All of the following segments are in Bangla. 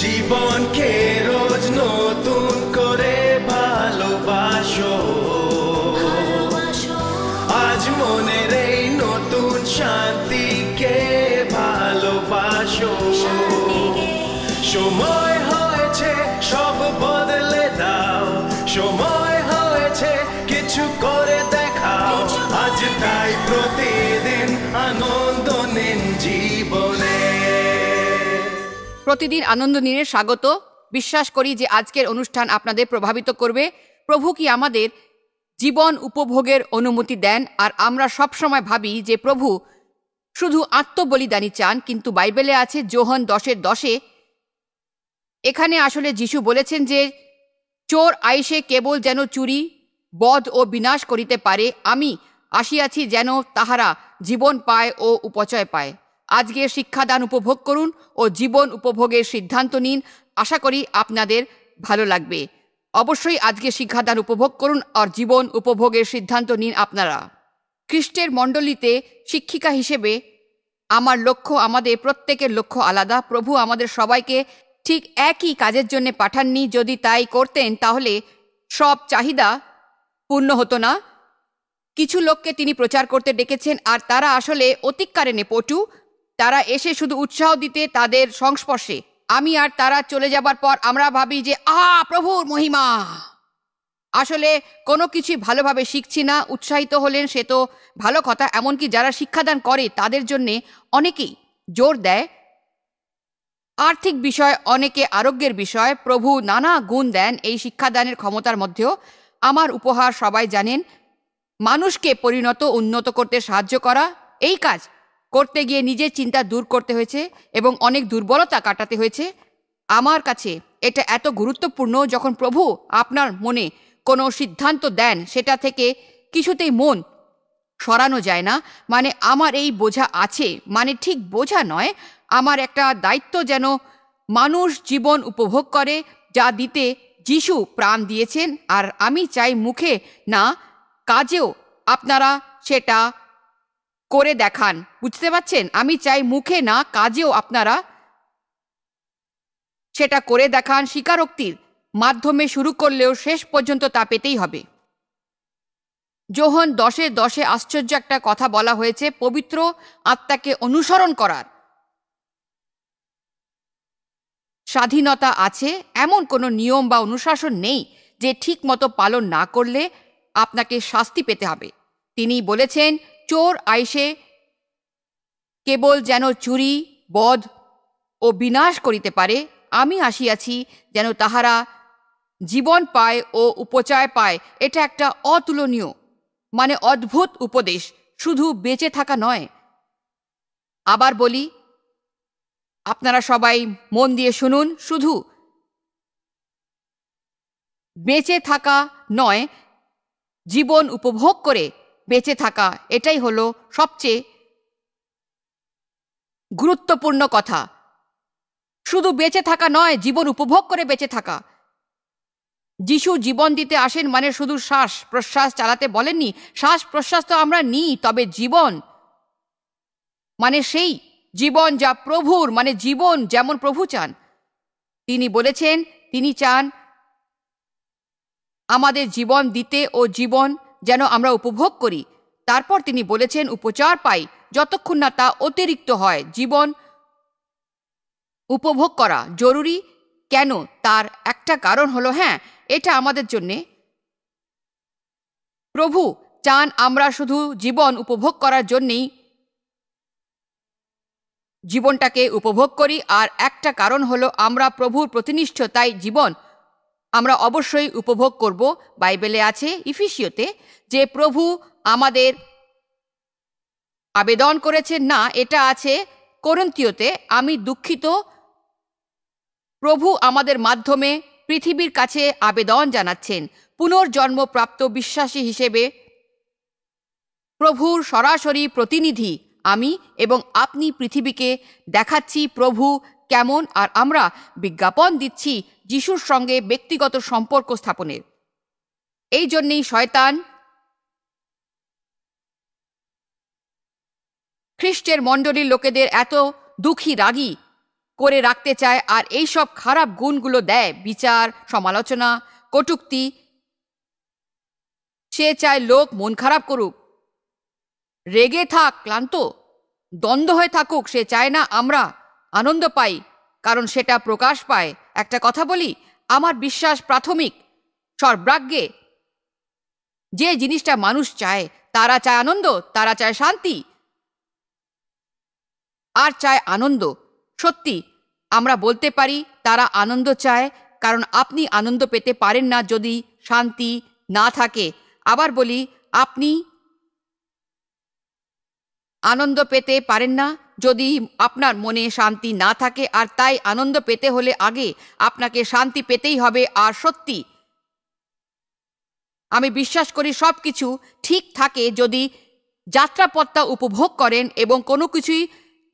জীবনকে রোজ নতুন করে ভালোবাসো আজ মনের এই নতুন শান্তিকে ভালোবাসো সময় হয়েছে সব বদলে দাও সময় হয়েছে কিছু করে দেখাও আজ তাই প্রতিদিন আনো প্রতিদিন আনন্দ নিয়ে স্বাগত বিশ্বাস করি যে আজকের অনুষ্ঠান আপনাদের প্রভাবিত করবে প্রভু কি আমাদের জীবন উপভোগের অনুমতি দেন আর আমরা সবসময় ভাবি যে প্রভু শুধু আত্মবলিদানই চান কিন্তু বাইবেলে আছে যোহন দশের দশে এখানে আসলে যিশু বলেছেন যে চোর আইসে কেবল যেন চুরি বধ ও বিনাশ করিতে পারে আমি আসিয়াছি যেন তাহারা জীবন পায় ও উপচয় পায় আজকে শিক্ষাদান উপভোগ করুন ও জীবন উপভোগের সিদ্ধান্ত নিন আশা করি আপনাদের ভালো লাগবে অবশ্যই আজকে শিক্ষাদান উপভোগ করুন আর জীবন উপভোগের সিদ্ধান্ত নিন আপনারা খ্রিস্টের মণ্ডলীতে শিক্ষিকা হিসেবে আমার লক্ষ্য আমাদের প্রত্যেকের লক্ষ্য আলাদা প্রভু আমাদের সবাইকে ঠিক একই কাজের জন্য পাঠাননি যদি তাই করতেন তাহলে সব চাহিদা পূর্ণ হতো না কিছু লোককে তিনি প্রচার করতে ডেকেছেন আর তারা আসলে অতিক্কারেনে পটু তারা এসে শুধু উৎসাহ দিতে তাদের সংস্পর্শে আমি আর তারা চলে যাবার পর আমরা ভাবি যে আহা প্রভুর মহিমা আসলে কোনো কিছু ভালোভাবে শিখছি না উৎসাহিত হলেন সে তো ভালো কথা এমনকি যারা শিক্ষাদান করে তাদের জন্যে অনেকেই জোর দেয় আর্থিক বিষয় অনেকে আরোগ্যের বিষয় প্রভু নানা গুণ দেন এই শিক্ষাদানের ক্ষমতার মধ্যেও আমার উপহার সবাই জানেন মানুষকে পরিণত উন্নত করতে সাহায্য করা এই কাজ করতে গিয়ে নিজের চিন্তা দূর করতে হয়েছে এবং অনেক দুর্বলতা কাটাতে হয়েছে আমার কাছে এটা এত গুরুত্বপূর্ণ যখন প্রভু আপনার মনে কোনো সিদ্ধান্ত দেন সেটা থেকে কিছুতেই মন সরানো যায় না মানে আমার এই বোঝা আছে মানে ঠিক বোঝা নয় আমার একটা দায়িত্ব যেন মানুষ জীবন উপভোগ করে যা দিতে যিশু প্রাণ দিয়েছেন আর আমি চাই মুখে না কাজেও আপনারা সেটা করে দেখান বুঝতে পারছেন আমি চাই মুখে না কাজেও আপনারা সেটা করে দেখান স্বীকারোক্তির মাধ্যমে শুরু করলেও শেষ পর্যন্ত তা পেতেই হবে যোহন দশে দশে আশ্চর্য একটা কথা বলা হয়েছে পবিত্র আত্মাকে অনুসরণ করার স্বাধীনতা আছে এমন কোনো নিয়ম বা অনুশাসন নেই যে ঠিক মতো পালন না করলে আপনাকে শাস্তি পেতে হবে তিনি বলেছেন চোর আইসে কেবল যেন চুরি বধ ও বিনাশ করিতে পারে আমি আসিয়াছি যেন তাহারা জীবন পায় ও উপচয় পায় এটা একটা অতুলনীয় মানে অদ্ভুত উপদেশ শুধু বেঁচে থাকা নয় আবার বলি আপনারা সবাই মন দিয়ে শুনুন শুধু বেঁচে থাকা নয় জীবন উপভোগ করে বেঁচে থাকা এটাই হলো সবচেয়ে গুরুত্বপূর্ণ কথা শুধু বেঁচে থাকা নয় জীবন উপভোগ করে বেঁচে থাকা যিশু জীবন দিতে আসেন মানে শুধু শ্বাস প্রশ্বাস চালাতে বলেননি শ্বাস প্রশ্বাস তো আমরা নিই তবে জীবন মানে সেই জীবন যা প্রভুর মানে জীবন যেমন প্রভু চান তিনি বলেছেন তিনি চান আমাদের জীবন দিতে ও জীবন যেন আমরা উপভোগ করি তারপর তিনি বলেছেন উপচার পাই যতক্ষণ না তা অতিরিক্ত হয় জীবন উপভোগ করা জরুরি কেন তার একটা কারণ হলো হ্যাঁ এটা আমাদের জন্যে প্রভু চান আমরা শুধু জীবন উপভোগ করার জন্যেই জীবনটাকে উপভোগ করি আর একটা কারণ হলো আমরা প্রভুর প্রতিনিষ্ঠ তাই জীবন আমরা অবশ্যই উপভোগ করব বাইবেলে আছে ইফিসিওতে যে প্রভু আমাদের আবেদন করেছে না এটা আছে করন্তীয়তে আমি দুঃখিত প্রভু আমাদের মাধ্যমে পৃথিবীর কাছে আবেদন জানাচ্ছেন পুনর্জন্মপ্রাপ্ত বিশ্বাসী হিসেবে প্রভুর সরাসরি প্রতিনিধি আমি এবং আপনি পৃথিবীকে দেখাচ্ছি প্রভু কেমন আর আমরা বিজ্ঞাপন দিচ্ছি যিশুর সঙ্গে ব্যক্তিগত সম্পর্ক স্থাপনের এই জন্যেই শয়তান খ্রিস্টের মণ্ডলীর লোকেদের এত দুঃখী রাগী করে রাখতে চায় আর এই সব খারাপ গুণগুলো দেয় বিচার সমালোচনা কটুক্তি সে চায় লোক মন খারাপ করুক রেগে থাক ক্লান্ত দ্বন্দ্ব হয়ে থাকুক সে চায় না আমরা আনন্দ পাই কারণ সেটা প্রকাশ পায় একটা কথা বলি আমার বিশ্বাস প্রাথমিক সর্বাগ্যে যে জিনিসটা মানুষ চায় তারা চায় আনন্দ তারা চায় শান্তি আর চায় আনন্দ সত্যি আমরা বলতে পারি তারা আনন্দ চায় কারণ আপনি আনন্দ পেতে পারেন না যদি শান্তি না থাকে আবার বলি আপনি আনন্দ পেতে পারেন না যদি আপনার মনে শান্তি না থাকে আর তাই আনন্দ পেতে হলে আগে আপনাকে শান্তি পেতেই হবে আর সত্যি আমি বিশ্বাস করি সব কিছু ঠিক থাকে যদি যাত্রাপথটা উপভোগ করেন এবং কোনো কিছুই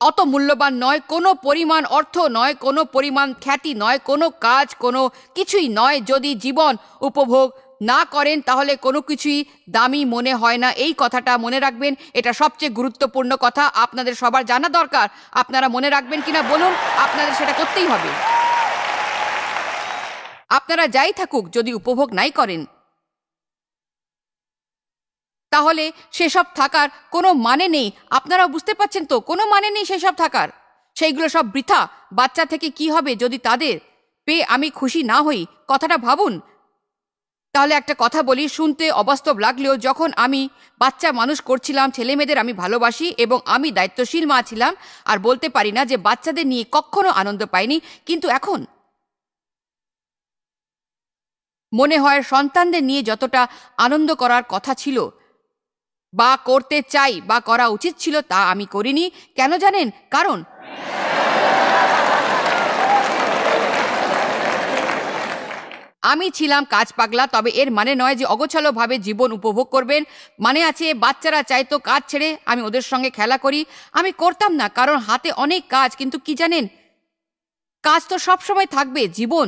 অত মূল্যবান নয় কোনো পরিমাণ অর্থ নয় কোনো পরিমাণ খ্যাতি নয় কোনো কাজ কোনো কিছুই নয় যদি জীবন উপভোগ না করেন তাহলে কোনো কিছুই দামি মনে হয় না এই কথাটা মনে রাখবেন এটা সবচেয়ে গুরুত্বপূর্ণ কথা আপনাদের সবার জানা দরকার আপনারা মনে রাখবেন কিনা বলুন আপনাদের সেটা করতেই হবে আপনারা যাই থাকুক যদি উপভোগ নাই করেন তাহলে সেসব থাকার কোনো মানে নেই আপনারা বুঝতে পারছেন তো কোনো মানে নেই সেসব থাকার সেইগুলো সব বৃথা বাচ্চা থেকে কি হবে যদি তাদের পেয়ে আমি খুশি না হই কথাটা ভাবুন তাহলে একটা কথা বলি শুনতে অবাস্তব লাগলেও যখন আমি বাচ্চা মানুষ করছিলাম ছেলেমেয়েদের আমি ভালোবাসি এবং আমি দায়িত্বশীল মা ছিলাম আর বলতে পারি না যে বাচ্চাদের নিয়ে কখনো আনন্দ পাইনি কিন্তু এখন মনে হয় সন্তানদের নিয়ে যতটা আনন্দ করার কথা ছিল বা করতে চাই বা করা উচিত ছিল তা আমি করিনি কেন জানেন কারণ আমি ছিলাম কাজ পাগলা তবে এর মানে নয় যে অগোছালোভাবে জীবন উপভোগ করবেন মানে আছে বাচ্চারা চাইতো কাজ ছেড়ে আমি ওদের সঙ্গে খেলা করি আমি করতাম না কারণ হাতে অনেক কাজ কিন্তু কি জানেন কাজ তো সবসময় থাকবে জীবন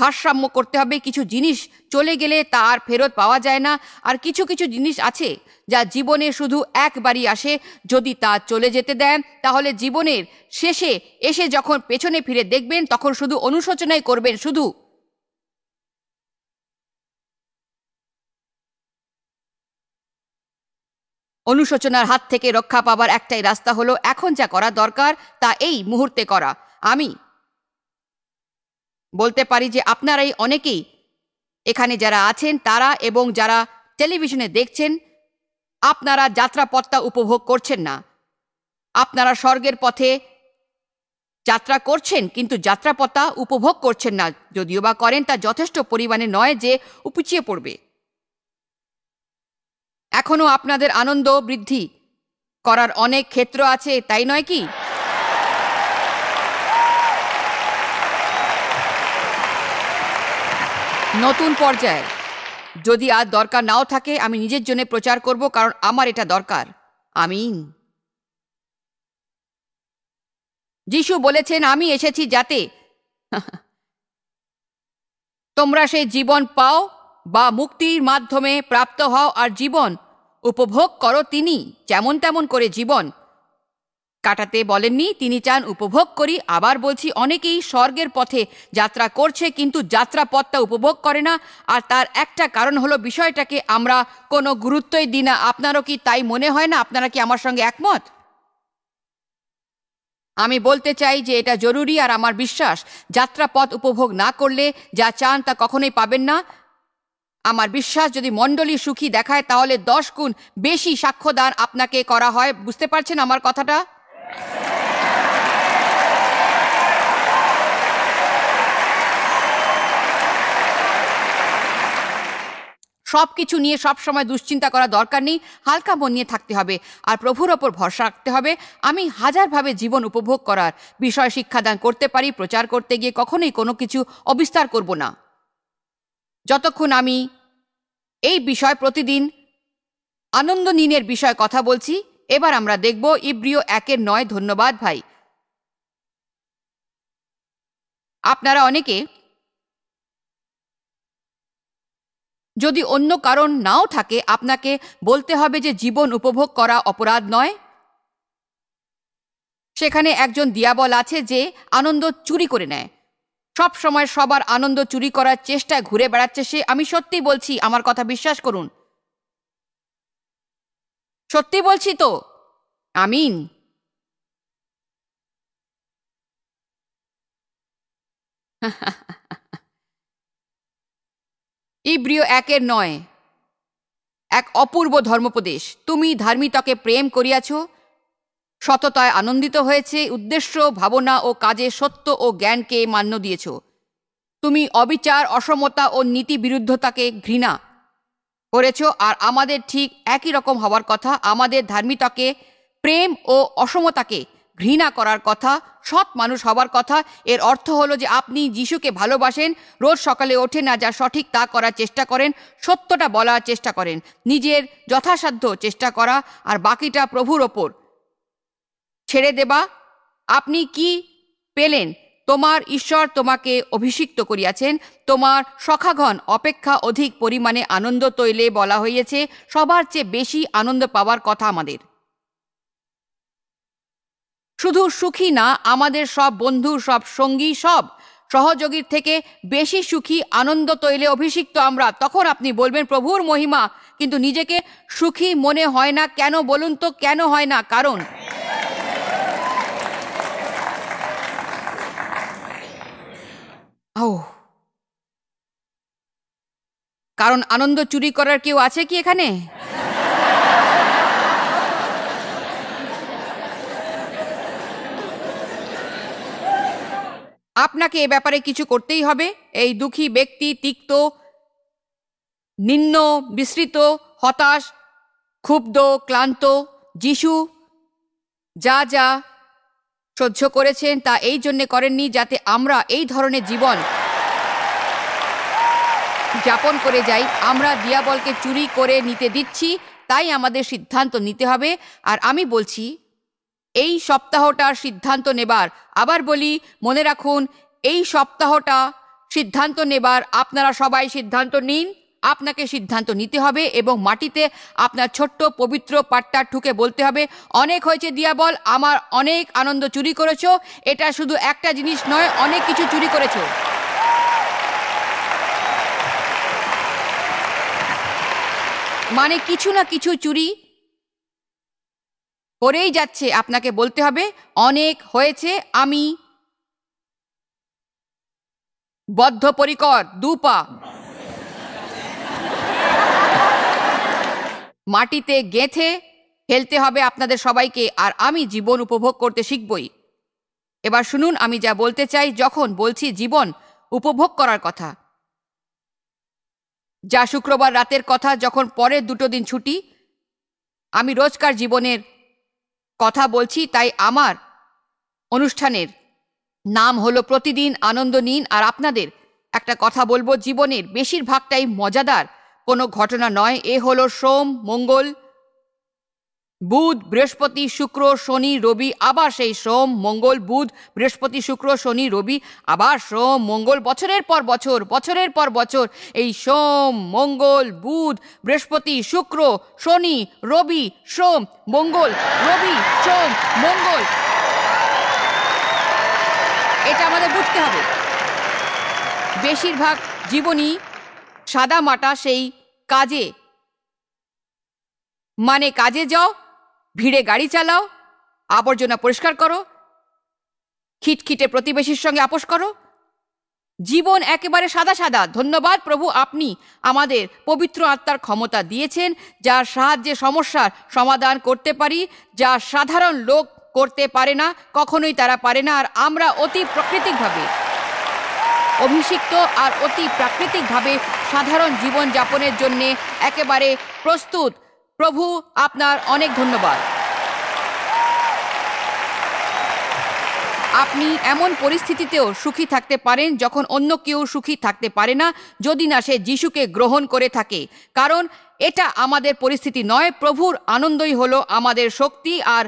ভারসাম্য করতে হবে কিছু জিনিস চলে গেলে তা আর ফেরত পাওয়া যায় না আর কিছু কিছু জিনিস আছে যা জীবনে শুধু একবারই আসে যদি তা চলে যেতে দেন তাহলে জীবনের শেষে এসে যখন পেছনে ফিরে দেখবেন তখন শুধু অনুশোচনাই করবেন শুধু অনুশোচনার হাত থেকে রক্ষা পাবার একটাই রাস্তা হলো এখন যা করা দরকার তা এই মুহূর্তে করা আমি বলতে পারি যে আপনারাই অনেকেই এখানে যারা আছেন তারা এবং যারা টেলিভিশনে দেখছেন আপনারা যাত্রাপথটা উপভোগ করছেন না আপনারা স্বর্গের পথে যাত্রা করছেন কিন্তু যাত্রাপথা উপভোগ করছেন না যদিও বা করেন তা যথেষ্ট পরিমাণে নয় যে উপচিয়ে পড়বে এখনও আপনাদের আনন্দ বৃদ্ধি করার অনেক ক্ষেত্র আছে তাই নয় কি নতুন পর্যায়ে যদি আর দরকার নাও থাকে আমি নিজের জন্য প্রচার করব কারণ আমার এটা দরকার আমি যিশু বলেছেন আমি এসেছি যাতে তোমরা সেই জীবন পাও বা মুক্তির মাধ্যমে প্রাপ্ত হও আর জীবন উপভোগ করো তিনি যেমন তেমন করে জীবন কাটাতে বলেননি তিনি চান উপভোগ করি আবার বলছি অনেকেই স্বর্গের পথে যাত্রা করছে কিন্তু যাত্রা পথটা উপভোগ করে না আর তার একটা কারণ হলো বিষয়টাকে আমরা কোনো গুরুত্বই দিই না আপনারও কি তাই মনে হয় না আপনারা কি আমার সঙ্গে একমত আমি বলতে চাই যে এটা জরুরি আর আমার বিশ্বাস যাত্রাপথ উপভোগ না করলে যা চান তা কখনোই পাবেন না আমার বিশ্বাস যদি মণ্ডলী সুখী দেখায় তাহলে দশ গুণ বেশি সাক্ষ্যদান আপনাকে করা হয় বুঝতে পারছেন আমার কথাটা সব কিছু নিয়ে সবসময় দুশ্চিন্তা করা দরকার নেই হালকা মন নিয়ে থাকতে হবে আর প্রভুর ওপর ভরসা রাখতে হবে আমি হাজারভাবে জীবন উপভোগ করার বিষয় শিক্ষাদান করতে পারি প্রচার করতে গিয়ে কখনোই কোনো কিছু অবিস্তার করব না যতক্ষণ আমি এই বিষয় প্রতিদিন আনন্দ নিনের বিষয় কথা বলছি এবার আমরা দেখব ইব্রিয় একের নয় ধন্যবাদ ভাই আপনারা অনেকে যদি অন্য কারণ নাও থাকে আপনাকে বলতে হবে যে জীবন উপভোগ করা অপরাধ নয় সেখানে একজন দিয়াবল আছে যে আনন্দ চুরি করে নেয় সব সময় সবার আনন্দ চুরি করার চেষ্টায় ঘুরে বেড়াচ্ছে সে আমি সত্যি বলছি আমার কথা বিশ্বাস করুন সত্যি বলছি তো আমিন ইব্রিয় একের নয় এক অপূর্ব ধর্মোপদেশ তুমি ধার্মিতকে প্রেম করিয়াছ সততায় আনন্দিত হয়েছে উদ্দেশ্য ভাবনা ও কাজে সত্য ও জ্ঞানকে মান্য দিয়েছ তুমি অবিচার অসমতা ও নীতি বিরুদ্ধতাকে ঘৃণা করেছ আর আমাদের ঠিক একই রকম হওয়ার কথা আমাদের ধার্মিতাকে প্রেম ও অসমতাকে ঘৃণা করার কথা সৎ মানুষ হবার কথা এর অর্থ হলো যে আপনি যিশুকে ভালোবাসেন রোজ সকালে ওঠে না যা সঠিক তা করার চেষ্টা করেন সত্যটা বলার চেষ্টা করেন নিজের যথাসাধ্য চেষ্টা করা আর বাকিটা প্রভুর ওপর ছেড়ে দেবা আপনি কি পেলেন তোমার ঈশ্বর তোমাকে অভিষিক্ত করিয়াছেন তোমার সখাঘন অপেক্ষা অধিক পরিমাণে আনন্দ তৈলে বলা হইয়াছে সবার চেয়ে বেশি আনন্দ পাওয়ার কথা আমাদের শুধু সুখী না আমাদের সব বন্ধু সব সঙ্গী সব সহযোগীর থেকে বেশি সুখী আনন্দ তৈলে অভিষিক্ত আমরা তখন আপনি বলবেন প্রভুর মহিমা কিন্তু নিজেকে সুখী মনে হয় না কেন বলুন তো কেন হয় না কারণ আও কারণ আনন্দ চুরি করার কেউ আছে কি এখানে আপনাকে এ ব্যাপারে কিছু করতেই হবে এই দুঃখী ব্যক্তি তিক্ত নিম্ন বিস্তৃত হতাশ ক্ষুব্ধ ক্লান্ত যিশু যা যা সহ্য করেছেন তা এই জন্যে করেননি যাতে আমরা এই ধরনের জীবন যাপন করে যাই আমরা দিয়াবলকে চুরি করে নিতে দিচ্ছি তাই আমাদের সিদ্ধান্ত নিতে হবে আর আমি বলছি এই সপ্তাহটার সিদ্ধান্ত নেবার আবার বলি মনে রাখুন এই সপ্তাহটা সিদ্ধান্ত নেবার আপনারা সবাই সিদ্ধান্ত নিন আপনাকে সিদ্ধান্ত নিতে হবে এবং মাটিতে আপনার ছোট্ট পবিত্র পাট্টা ঠুকে বলতে হবে অনেক হয়েছে দিয়াবল আমার অনেক আনন্দ চুরি করেছো এটা শুধু একটা জিনিস নয় অনেক কিছু চুরি করেছো মানে কিছু না কিছু চুরি করেই যাচ্ছে আপনাকে বলতে হবে অনেক হয়েছে আমি বদ্ধপরিকর দুপা মাটিতে গেঁথে খেলতে হবে আপনাদের সবাইকে আর আমি জীবন উপভোগ করতে শিখবই এবার শুনুন আমি যা বলতে চাই যখন বলছি জীবন উপভোগ করার কথা যা শুক্রবার রাতের কথা যখন পরের দুটো দিন ছুটি আমি রোজকার জীবনের কথা বলছি তাই আমার অনুষ্ঠানের নাম হলো প্রতিদিন আনন্দ নিন আর আপনাদের একটা কথা বলবো জীবনের বেশিরভাগটাই মজাদার কোনো ঘটনা নয় এ হল সোম মঙ্গল বুধ বৃহস্পতি শুক্র শনি রবি আবার সেই সোম মঙ্গল বুধ বৃহস্পতি শুক্র শনি রবি আবার সোম মঙ্গল বছরের পর বছর বছরের পর বছর এই সোম মঙ্গল বুধ বৃহস্পতি শুক্র শনি রবি সোম মঙ্গল রবি সোম মঙ্গল এটা আমাদের বুঝতে হবে বেশিরভাগ জীবনী সাদা মাটা সেই কাজে মানে কাজে যাও ভিড়ে গাড়ি চালাও আবর্জনা পরিষ্কার করো খিটখিটে প্রতিবেশীর সঙ্গে আপোষ করো জীবন একেবারে সাদা সাদা ধন্যবাদ প্রভু আপনি আমাদের পবিত্র আত্মার ক্ষমতা দিয়েছেন যার সাহায্যে সমস্যার সমাধান করতে পারি যা সাধারণ লোক করতে পারে না কখনোই তারা পারে না আর আমরা অতি প্রাকৃতিকভাবে অভিষিক্ত আর অতি প্রাকৃতিকভাবে সাধারণ জীবন যাপনের জন্য একেবারে প্রস্তুত প্রভু আপনার অনেক ধন্যবাদ আপনি এমন পরিস্থিতিতেও সুখী থাকতে পারেন যখন অন্য কেউ সুখী থাকতে পারে না যদি না সে যিশুকে গ্রহণ করে থাকে কারণ এটা আমাদের পরিস্থিতি নয় প্রভুর আনন্দই হলো আমাদের শক্তি আর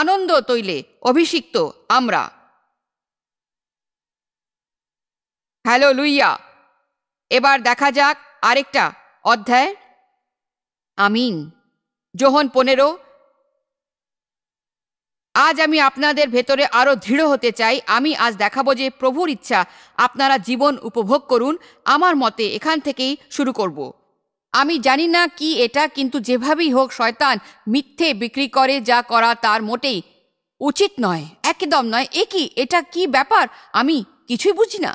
আনন্দ তৈলে অভিষিক্ত আমরা হ্যালো লুইয়া এবার দেখা যাক আরেকটা অধ্যায় আমিন যোহন পনেরো আজ আমি আপনাদের ভেতরে আরও দৃঢ় হতে চাই আমি আজ দেখাবো যে প্রভুর ইচ্ছা আপনারা জীবন উপভোগ করুন আমার মতে এখান থেকেই শুরু করব আমি জানি না কি এটা কিন্তু যেভাবেই হোক শয়তান মিথ্যে বিক্রি করে যা করা তার মোটেই উচিত নয় একদম নয় একই এটা কি ব্যাপার আমি কিছুই বুঝি না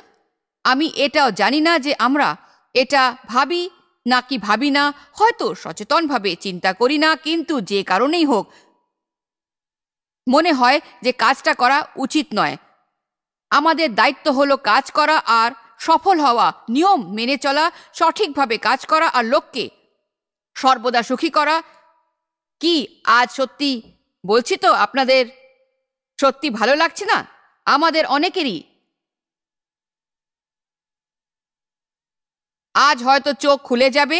আমি এটাও জানি না যে আমরা এটা ভাবি নাকি ভাবি না হয়তো সচেতনভাবে চিন্তা করি না কিন্তু যে কারণেই হোক মনে হয় যে কাজটা করা উচিত নয় আমাদের দায়িত্ব হলো কাজ করা আর সফল হওয়া নিয়ম মেনে চলা সঠিকভাবে কাজ করা আর লোককে সর্বদা সুখী করা কি আজ সত্যি বলছি তো আপনাদের সত্যি ভালো লাগছে না আমাদের অনেকেরই আজ হয়তো চোখ খুলে যাবে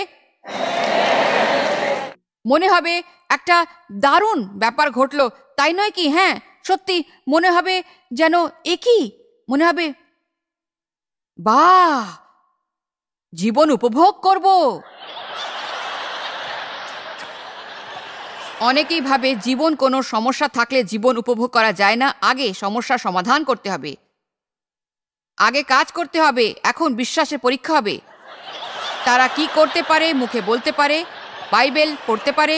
মনে হবে একটা দারুণ ব্যাপার ঘটলো তাই নয় কি হ্যাঁ সত্যি মনে হবে যেন একই মনে হবে বা জীবন উপভোগ করব অনেকেই ভাবে জীবন কোনো সমস্যা থাকলে জীবন উপভোগ করা যায় না আগে সমস্যা সমাধান করতে হবে আগে কাজ করতে হবে এখন বিশ্বাসের পরীক্ষা হবে তারা কি করতে পারে মুখে বলতে পারে বাইবেল পড়তে পারে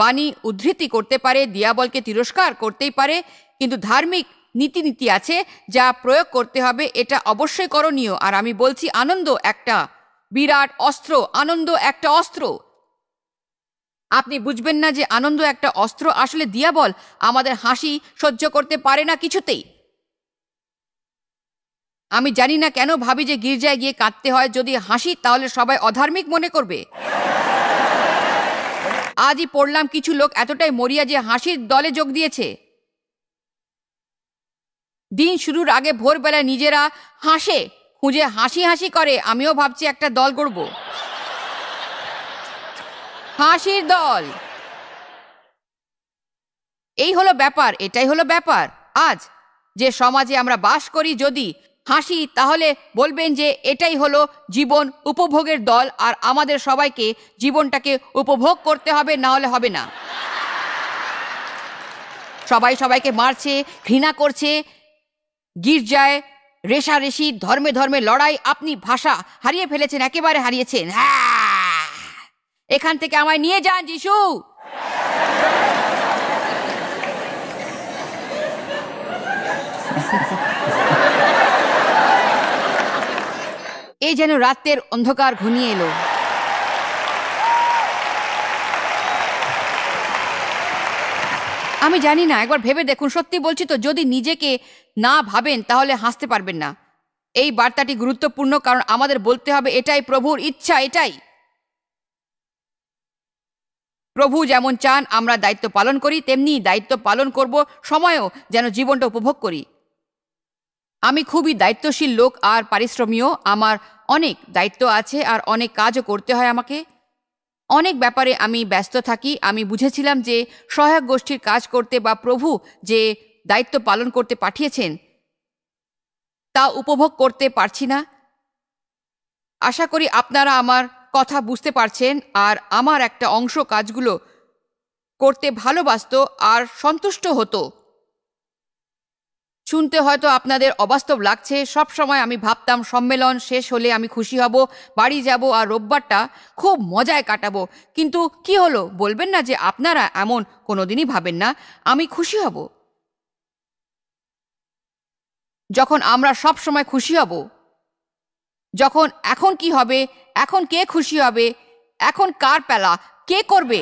বাণী উদ্ধৃতি করতে পারে দিয়াবলকে তিরস্কার করতেই পারে কিন্তু ধার্মিক নীতি নীতি আছে যা প্রয়োগ করতে হবে এটা অবশ্যই করণীয় আর আমি বলছি আনন্দ একটা বিরাট অস্ত্র আনন্দ একটা অস্ত্র আপনি বুঝবেন না যে আনন্দ একটা অস্ত্র আসলে দিয়াবল আমাদের হাসি সহ্য করতে পারে না কিছুতেই আমি জানি না কেন ভাবি যে গির্জায় গিয়ে কাঁদতে হয় যদি হাসি তাহলে সবাই অধার্মিক মনে করবে আজই পড়লাম কিছু লোক এতটাই মরিয়া যে হাসির দলে যোগ দিয়েছে দিন শুরুর আগে ভোরবেলা নিজেরা হাসে খুঁজে হাসি হাসি করে আমিও ভাবছি একটা দল করব হাসির দল এই হলো ব্যাপার এটাই হলো ব্যাপার আজ যে সমাজে আমরা বাস করি যদি হাসি তাহলে বলবেন যে এটাই হলো জীবন উপভোগের দল আর আমাদের সবাইকে জীবনটাকে উপভোগ করতে হবে না হলে হবে না সবাই সবাইকে মারছে ঘৃণা করছে গির্জায় রেশারেশি ধর্মে ধর্মে লড়াই আপনি ভাষা হারিয়ে ফেলেছেন একেবারে হারিয়েছেন হ্যাঁ এখান থেকে আমায় নিয়ে যান যিশু Ha ha ha. সেই যেন রাতের অন্ধকার ঘনিয়ে এলো আমি জানি না একবার ভেবে দেখুন সত্যি বলছি তো যদি নিজেকে না ভাবেন তাহলে হাসতে পারবেন না এই বার্তাটি গুরুত্বপূর্ণ কারণ আমাদের বলতে হবে এটাই প্রভুর ইচ্ছা এটাই প্রভু যেমন চান আমরা দায়িত্ব পালন করি তেমনি দায়িত্ব পালন করব সময়ও যেন জীবনটা উপভোগ করি আমি খুবই দায়িত্বশীল লোক আর পারিশ্রমীয় আমার অনেক দায়িত্ব আছে আর অনেক কাজও করতে হয় আমাকে অনেক ব্যাপারে আমি ব্যস্ত থাকি আমি বুঝেছিলাম যে সহায়ক গোষ্ঠীর কাজ করতে বা প্রভু যে দায়িত্ব পালন করতে পাঠিয়েছেন তা উপভোগ করতে পারছি না আশা করি আপনারা আমার কথা বুঝতে পারছেন আর আমার একটা অংশ কাজগুলো করতে ভালোবাসত আর সন্তুষ্ট হতো শুনতে হয়তো আপনাদের অবাস্তব লাগছে সব সময় আমি ভাবতাম সম্মেলন শেষ হলে আমি খুশি হব বাড়ি যাব আর রোববারটা খুব মজায় কাটাবো কিন্তু কি হলো বলবেন না যে আপনারা এমন কোনোদিনই ভাবেন না আমি খুশি হব যখন আমরা সব সময় খুশি হব যখন এখন কি হবে এখন কে খুশি হবে এখন কার পেলা কে করবে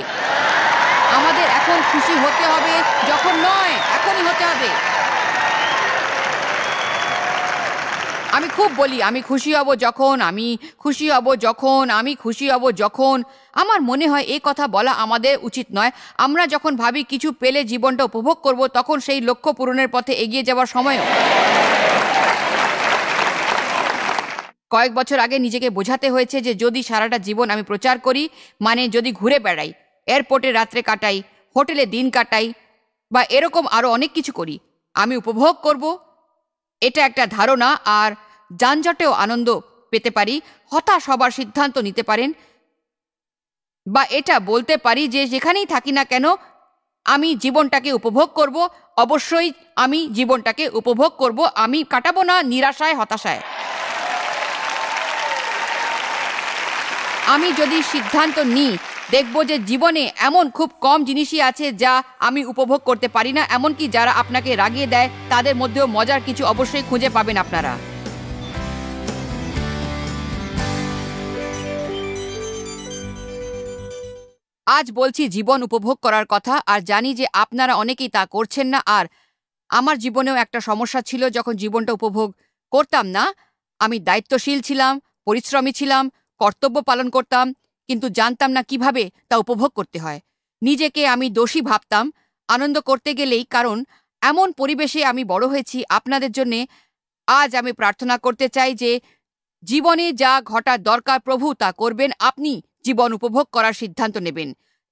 আমাদের এখন খুশি হতে হবে যখন নয় এখনই হতে হবে আমি খুব বলি আমি খুশি হব যখন আমি খুশি হব যখন আমি খুশি হব যখন আমার মনে হয় এই কথা বলা আমাদের উচিত নয় আমরা যখন ভাবি কিছু পেলে জীবনটা উপভোগ করব তখন সেই লক্ষ্য পূরণের পথে এগিয়ে যাওয়ার সময় কয়েক বছর আগে নিজেকে বোঝাতে হয়েছে যে যদি সারাটা জীবন আমি প্রচার করি মানে যদি ঘুরে বেড়াই এয়ারপোর্টে রাত্রে কাটাই হোটেলে দিন কাটাই বা এরকম আরও অনেক কিছু করি আমি উপভোগ করব এটা একটা ধারণা আর যানজটেও আনন্দ পেতে পারি হতাশ হবার সিদ্ধান্ত নিতে পারেন বা এটা বলতে পারি যে যেখানেই থাকি না কেন আমি জীবনটাকে উপভোগ করব অবশ্যই আমি জীবনটাকে উপভোগ করব আমি কাটাবো না নিরাশায় হতাশায় আমি যদি সিদ্ধান্ত নিই দেখব যে জীবনে এমন খুব কম জিনিসই আছে যা আমি উপভোগ করতে পারি না এমনকি যারা আপনাকে রাগিয়ে দেয় তাদের মধ্যেও মজার কিছু অবশ্যই খুঁজে পাবেন আপনারা আজ বলছি জীবন উপভোগ করার কথা আর জানি যে আপনারা অনেকেই তা করছেন না আর আমার জীবনেও একটা সমস্যা ছিল যখন জীবনটা উপভোগ করতাম না আমি দায়িত্বশীল ছিলাম পরিশ্রমী ছিলাম কর্তব্য পালন করতাম কিন্তু জানতাম না কিভাবে তা উপভোগ করতে হয় নিজেকে আমি দোষী ভাবতাম আনন্দ করতে গেলেই কারণ এমন পরিবেশে আমি বড় হয়েছি আপনাদের জন্যে আজ আমি প্রার্থনা করতে চাই যে জীবনে যা ঘটার দরকার প্রভু তা করবেন আপনি জীবন উপভোগ করার সিদ্ধান্ত নেবেন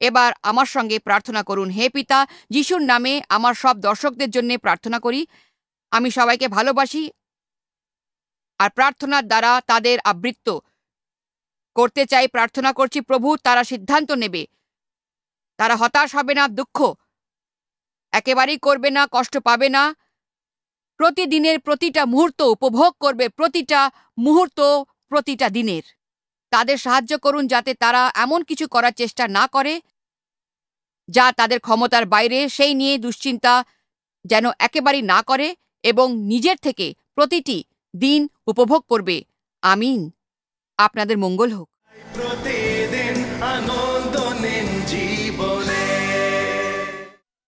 এবার আমার সঙ্গে প্রার্থনা করুন হে পিতা যিশুর নামে আমার সব দর্শকদের জন্য প্রার্থনা করি আমি সবাইকে ভালোবাসি আর প্রার্থনার দ্বারা তাদের আবৃত্ত করতে চাই প্রার্থনা করছি প্রভু তারা সিদ্ধান্ত নেবে তারা হতাশ হবে না দুঃখ একেবারেই করবে না কষ্ট পাবে না প্রতিদিনের প্রতিটা মুহূর্ত উপভোগ করবে প্রতিটা মুহূর্ত প্রতিটা দিনের তাদের সাহায্য করুন যাতে তারা এমন কিছু করার চেষ্টা না করে যা তাদের ক্ষমতার বাইরে সেই নিয়ে দুশ্চিন্তা যেন একেবারেই না করে এবং নিজের থেকে প্রতিটি দিন উপভোগ করবে আমিন আপনাদের মঙ্গল হোক প্রতিদিন আনন্দ